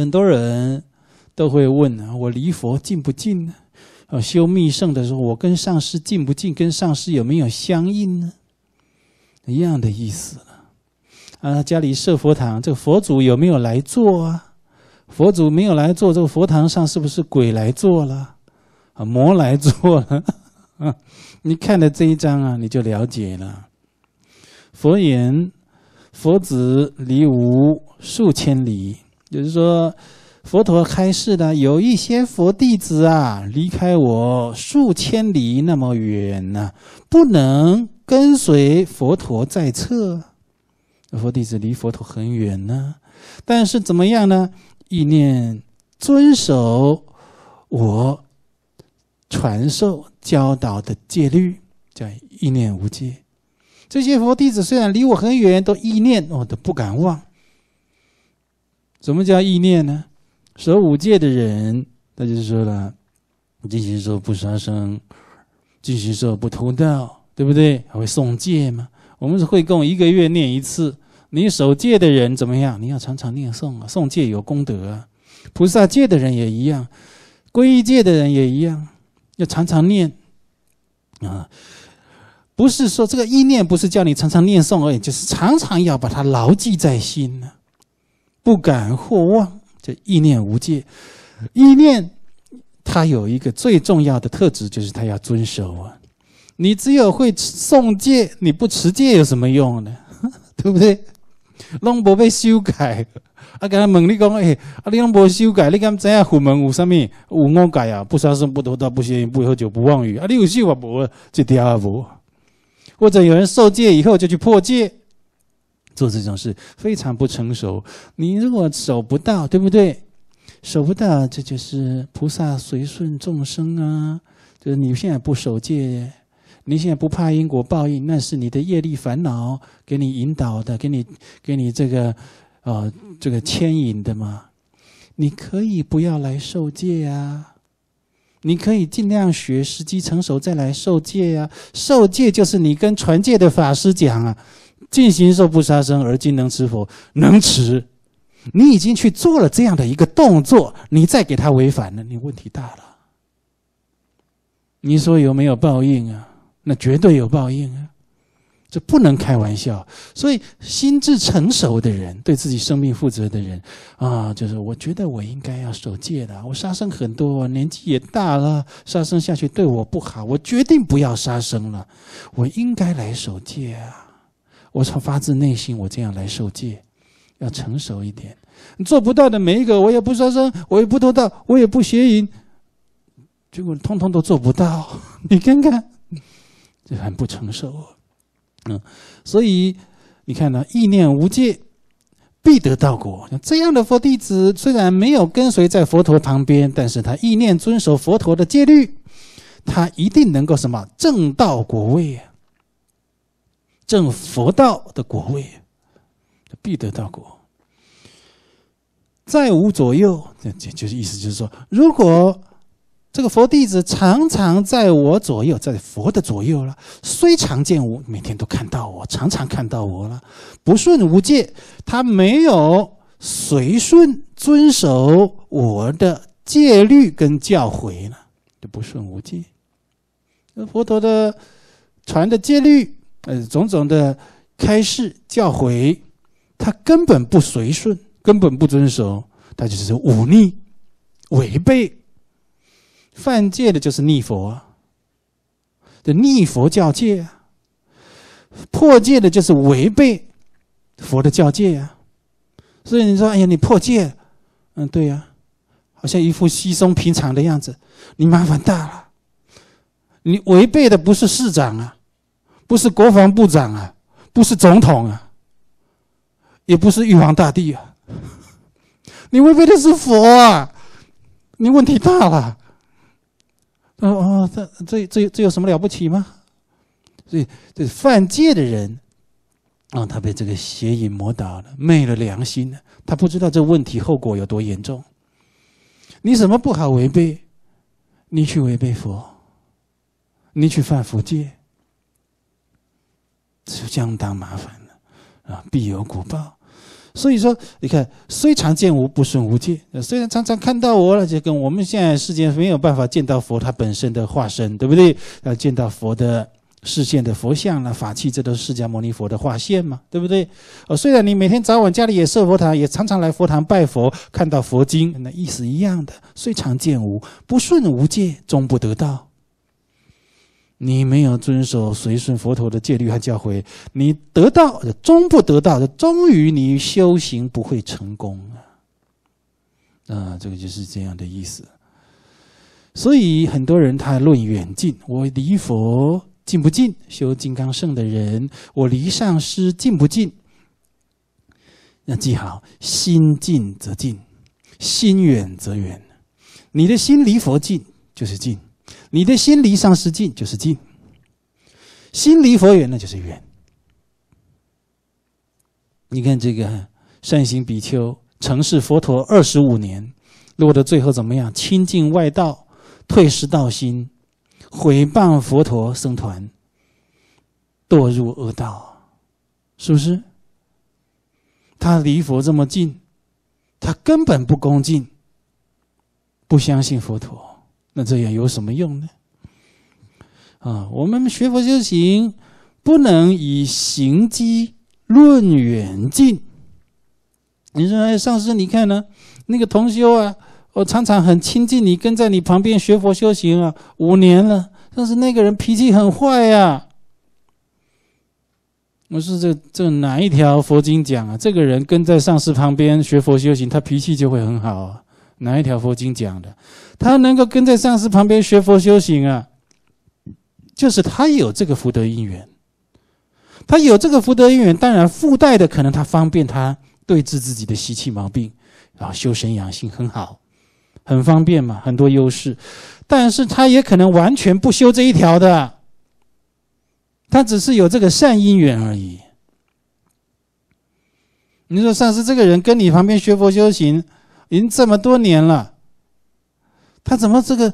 很多人都会问：“啊，我离佛近不近呢？”啊，修密圣的时候，我跟上师近不近？跟上师有没有相应呢？一样的意思啊，啊，家里设佛堂，这个佛祖有没有来坐啊？佛祖没有来坐，这个佛堂上是不是鬼来坐了？啊，魔来坐了？你看的这一章啊，你就了解了。佛言：“佛子离无数千里。”就是说，佛陀开示的有一些佛弟子啊，离开我数千里那么远呢，不能跟随佛陀在侧。佛弟子离佛陀很远呢，但是怎么样呢？意念遵守我传授教导的戒律，叫意念无界。这些佛弟子虽然离我很远，都意念我都不敢忘。什么叫意念呢？守五戒的人，他就说了：进行说不杀生，进行说不偷盗，对不对？还会诵戒吗？我们是会供一个月念一次。你守戒的人怎么样？你要常常念诵啊！诵戒有功德啊！菩萨戒的人也一样，皈依戒的人也一样，要常常念啊！不是说这个意念不是叫你常常念诵而已，就是常常要把它牢记在心呢。不敢或忘，这意念无界。意念，它有一个最重要的特质，就是它要遵守啊。你只有会诵戒，你不持戒有什么用呢？对不对？楞不被修改，啊，刚才猛你讲，哎，啊，你楞波修改，你敢知啊？佛门有啥咪？五恶戒啊，不杀生、不偷盗、不邪淫、不喝酒、不妄语。啊，你有修啊？无，一条也无。或者有人受戒以后就去破戒。做这种事非常不成熟。你如果守不到，对不对？守不到，这就是菩萨随顺众生啊。就是你现在不守戒，你现在不怕因果报应，那是你的业力烦恼给你引导的，给你给你这个呃这个牵引的嘛。你可以不要来受戒啊，你可以尽量学，时机成熟再来受戒呀。受戒就是你跟传戒的法师讲啊。尽心受不杀生，而今能持佛能持，你已经去做了这样的一个动作，你再给他违反了，你问题大了。你说有没有报应啊？那绝对有报应啊！这不能开玩笑。所以心智成熟的人，对自己生命负责的人，啊，就是我觉得我应该要守戒的。我杀生很多，年纪也大了，杀生下去对我不好，我决定不要杀生了。我应该来守戒啊！我从发自内心，我这样来受戒，要成熟一点。做不到的每一个，我也不说声，我也不偷盗，我也不邪淫，结果通通都做不到。你看看，这很不成熟。嗯，所以你看呢，意念无界，必得道果。这样的佛弟子，虽然没有跟随在佛陀旁边，但是他意念遵守佛陀的戒律，他一定能够什么正道果位啊。正佛道的果位，必得道果。再无左右，这就就是意思就是说，如果这个佛弟子常常在我左右，在佛的左右了，虽常见无，每天都看到我，常常看到我了，不顺无戒，他没有随顺遵守我的戒律跟教诲了，就不顺无戒。那佛陀的传的戒律。呃，种种的开示教诲，他根本不随顺，根本不遵守，他就是忤逆、违背、犯戒的，就是逆佛。这逆佛教戒啊，破戒的就是违背佛的教戒啊。所以你说，哎呀，你破戒，嗯，对呀，好像一副稀松平常的样子，你麻烦大了。你违背的不是市长啊。不是国防部长啊，不是总统啊，也不是玉皇大帝啊，你违背的是佛啊，你问题大了。他说：“哦，这这这这有什么了不起吗？所以，这犯戒的人，让他被这个邪淫魔倒了，昧了良心了。他不知道这问题后果有多严重。你什么不好违背？你去违背佛，你去犯佛戒。”就相当麻烦了，啊，必有果报。所以说，你看，虽常见无，不顺无戒。虽然常常看到我了，就跟我们现在世间没有办法见到佛他本身的化身，对不对？要见到佛的世现的佛像了、法器，这都是释迦牟尼佛的化现嘛，对不对？啊，虽然你每天早晚家里也设佛堂，也常常来佛堂拜佛，看到佛经，那意思一样的。虽常见无，不顺无戒，终不得道。你没有遵守随顺佛陀的戒律和教诲，你得的终不得到的，终于你修行不会成功啊！啊，这个就是这样的意思。所以很多人他论远近，我离佛近不近？修金刚圣的人，我离上师近不近？那记好，心近则近，心远则远。你的心离佛近，就是近。你的心离上师近就是近，心离佛远那就是远。你看这个善行比丘，曾事佛陀二十五年，落得最后怎么样？亲近外道，退失道心，毁谤佛陀僧团，堕入恶道，是不是？他离佛这么近，他根本不恭敬，不相信佛陀。那这样有什么用呢？啊，我们学佛修行不能以行机论远近。你说，哎，上师，你看呢？那个同修啊，我常常很亲近你，跟在你旁边学佛修行啊，五年了。但是那个人脾气很坏呀。我说，这这哪一条佛经讲啊？这个人跟在上师旁边学佛修行，他脾气就会很好。啊。哪一条佛经讲的？他能够跟在上师旁边学佛修行啊，就是他有这个福德因缘。他有这个福德因缘，当然附带的可能他方便他对治自己的习气毛病，然后修身养性很好，很方便嘛，很多优势。但是他也可能完全不修这一条的，他只是有这个善因缘而已。你说上师这个人跟你旁边学佛修行。您这么多年了，他怎么这个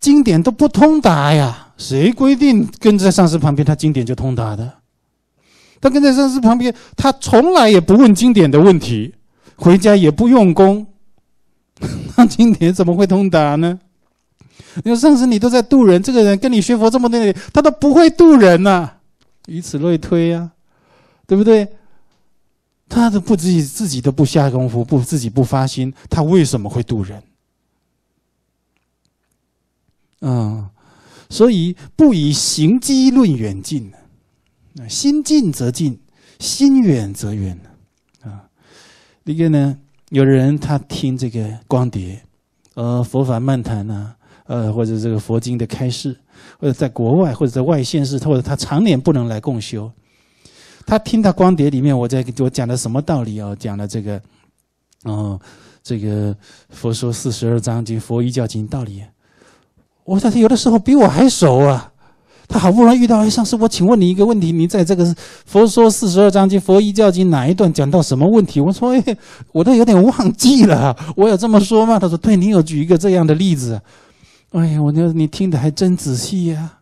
经典都不通达呀？谁规定跟在上师旁边他经典就通达的？他跟在上师旁边，他从来也不问经典的问题，回家也不用功，那经典怎么会通达呢？你说上师你都在渡人，这个人跟你学佛这么多年，他都不会渡人呐，以此类推呀，对不对？他都不自己自己都不下功夫，不自己不发心，他为什么会渡人？嗯，所以不以行机论远近呢？心近则近，心远则远呢？啊，一个呢，有的人他听这个光碟，呃，佛法漫谈呢，呃，或者这个佛经的开示，或者在国外，或者在外现世，或者他常年不能来共修。他听到光碟里面，我在我讲的什么道理哦？讲的这个，哦，这个《佛说四十二章经》《佛一教经》道理。我说他有的时候比我还熟啊！他好不容易遇到哎，上次我请问你一个问题，你在这个《佛说四十二章经》《佛一教经》哪一段讲到什么问题？我说哎，我都有点忘记了。我有这么说吗？他说对，你有举一个这样的例子。哎呀，我得你听的还真仔细呀。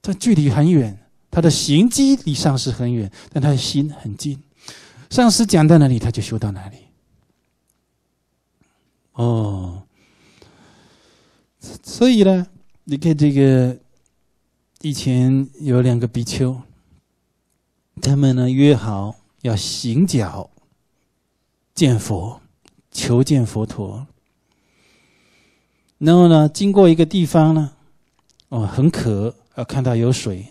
这距离很远。他的行迹离上师很远，但他的心很近。上师讲到哪里，他就修到哪里。哦，所以呢，你看这个以前有两个比丘，他们呢约好要行脚见佛，求见佛陀。然后呢，经过一个地方呢，哦，很渴，要看到有水。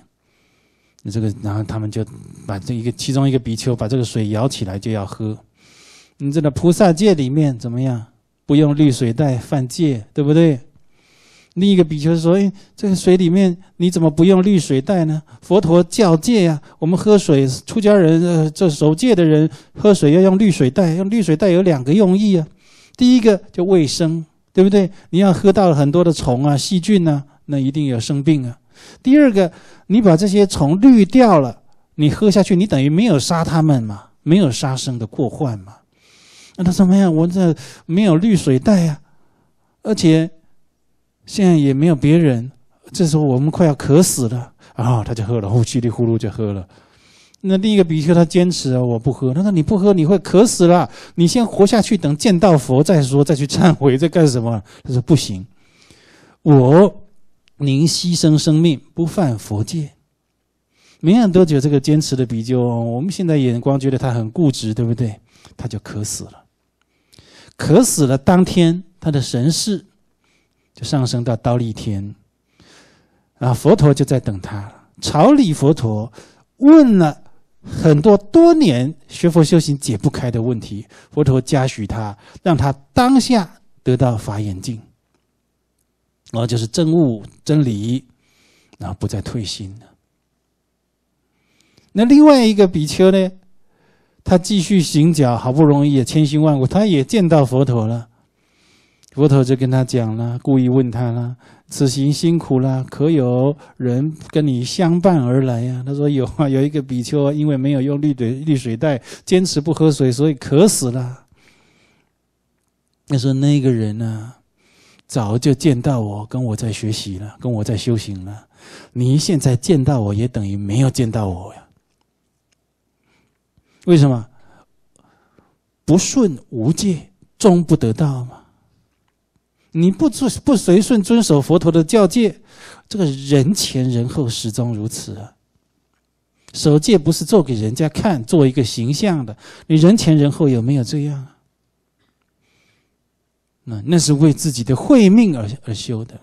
你这个，然后他们就把这一个其中一个比丘把这个水舀起来就要喝。你这个菩萨戒里面怎么样？不用滤水袋犯戒，对不对？另一个比丘说：“哎，这个水里面你怎么不用滤水袋呢？”佛陀教戒呀，我们喝水，出家人这守戒的人喝水要用滤水袋。用滤水袋有两个用意啊，第一个就卫生，对不对？你要喝到了很多的虫啊、细菌呢，那一定有生病啊。第二个，你把这些虫滤掉了，你喝下去，你等于没有杀他们嘛，没有杀生的过患嘛。那他说没有，我这没有滤水袋呀，而且现在也没有别人。这时候我们快要渴死了啊！他就喝了，呼稀里呼噜就喝了。那另一个比丘他坚持啊，我不喝。他说你不喝你会渴死了，你先活下去，等见到佛再说，再去忏悔，这干什么？他说不行，我。宁牺牲生命不犯佛戒，没按多久，这个坚持的比丘，我们现在眼光觉得他很固执，对不对？他就渴死了。渴死了当天，他的神识就上升到刀立天。啊，佛陀就在等他，朝礼佛陀，问了很多多年学佛修行解不开的问题，佛陀嘉许他，让他当下得到法眼镜。然后就是正悟真理，然后不再退心了。那另外一个比丘呢？他继续行脚，好不容易也千辛万苦，他也见到佛陀了。佛陀就跟他讲了，故意问他了：“此行辛苦了，可有人跟你相伴而来呀？”他说：“有啊，有一个比丘因为没有用滤水滤水袋，坚持不喝水，所以渴死了。”他说那个人呢？早就见到我，跟我在学习了，跟我在修行了。你现在见到我，也等于没有见到我呀。为什么？不顺无戒，终不得道吗？你不遵不随顺，遵守佛陀的教戒，这个人前人后始终如此。啊。守戒不是做给人家看，做一个形象的。你人前人后有没有这样啊？那那是为自己的慧命而而修的。